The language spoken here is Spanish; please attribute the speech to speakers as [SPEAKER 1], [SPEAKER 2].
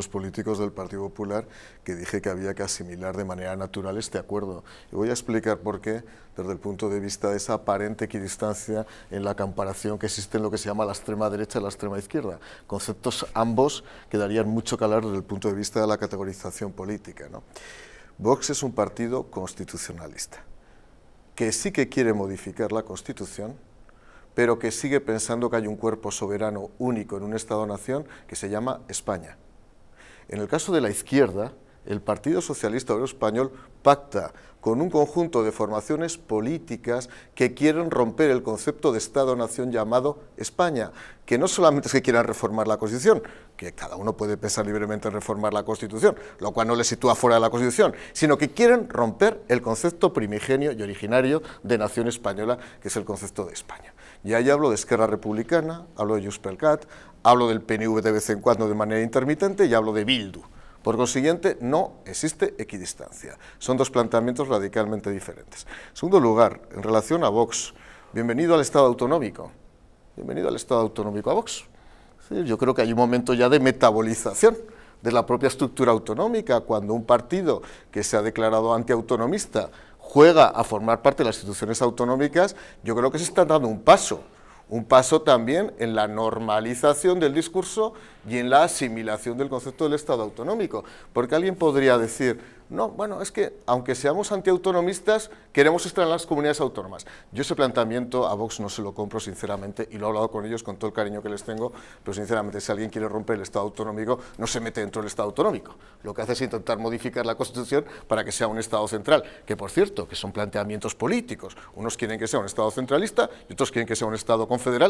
[SPEAKER 1] Los políticos del Partido Popular que dije que había que asimilar de manera natural este acuerdo. Y voy a explicar por qué desde el punto de vista de esa aparente equidistancia en la comparación que existe en lo que se llama la extrema derecha y la extrema izquierda. Conceptos ambos que darían mucho calar desde el punto de vista de la categorización política. Vox es un partido constitucionalista que sí que quiere modificar la Constitución, pero que sigue pensando que hay un cuerpo soberano único en un Estado-nación que se llama España en el caso de la izquierda, el Partido Socialista Obrero Español pacta con un conjunto de formaciones políticas que quieren romper el concepto de Estado-nación llamado España, que no solamente es que quieran reformar la Constitución, que cada uno puede pensar libremente en reformar la Constitución, lo cual no le sitúa fuera de la Constitución, sino que quieren romper el concepto primigenio y originario de nación española, que es el concepto de España. Y ahí hablo de Esquerra Republicana, hablo de Juspelcat, hablo del PNV de vez en cuando de manera intermitente y hablo de Bildu por consiguiente, no existe equidistancia. Son dos planteamientos radicalmente diferentes. En segundo lugar, en relación a Vox, bienvenido al Estado autonómico. Bienvenido al Estado autonómico a Vox. yo creo que hay un momento ya de metabolización de la propia estructura autonómica, cuando un partido que se ha declarado antiautonomista juega a formar parte de las instituciones autonómicas, yo creo que se está dando un paso un paso también en la normalización del discurso y en la asimilación del concepto del Estado autonómico. Porque alguien podría decir, no, bueno, es que aunque seamos antiautonomistas, queremos estar en las comunidades autónomas. Yo ese planteamiento a Vox no se lo compro sinceramente y lo he hablado con ellos con todo el cariño que les tengo, pero sinceramente si alguien quiere romper el Estado autonómico, no se mete dentro del Estado autonómico. Lo que hace es intentar modificar la Constitución para que sea un Estado central, que por cierto, que son planteamientos políticos. Unos quieren que sea un Estado centralista y otros quieren que sea un Estado federal